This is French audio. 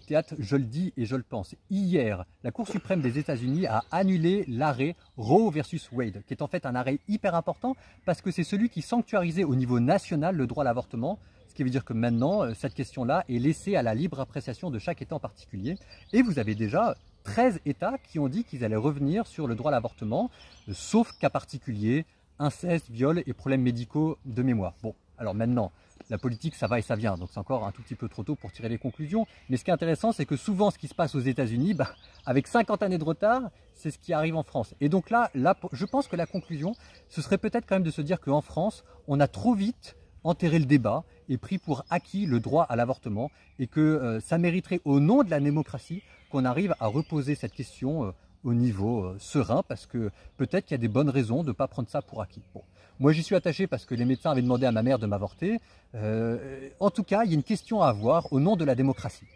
théâtre, je le dis et je le pense. Hier, la Cour suprême des États-Unis a annulé l'arrêt Roe versus Wade, qui est en fait un arrêt hyper important parce que c'est celui qui sanctuarisait au niveau national le droit à l'avortement. Ce qui veut dire que maintenant, euh, cette question-là est laissée à la libre appréciation de chaque État en particulier. Et vous avez déjà 13 États qui ont dit qu'ils allaient revenir sur le droit à l'avortement, euh, sauf cas particulier inceste, viol et problèmes médicaux de mémoire. Bon, alors maintenant, la politique, ça va et ça vient. Donc c'est encore un tout petit peu trop tôt pour tirer les conclusions. Mais ce qui est intéressant, c'est que souvent, ce qui se passe aux États-Unis, bah, avec 50 années de retard, c'est ce qui arrive en France. Et donc là, je pense que la conclusion, ce serait peut-être quand même de se dire qu'en France, on a trop vite enterré le débat et pris pour acquis le droit à l'avortement et que euh, ça mériterait, au nom de la démocratie, qu'on arrive à reposer cette question euh, au niveau euh, serein parce que peut-être qu'il y a des bonnes raisons de ne pas prendre ça pour acquis. Moi, j'y suis attaché parce que les médecins avaient demandé à ma mère de m'avorter. Euh, en tout cas, il y a une question à avoir au nom de la démocratie.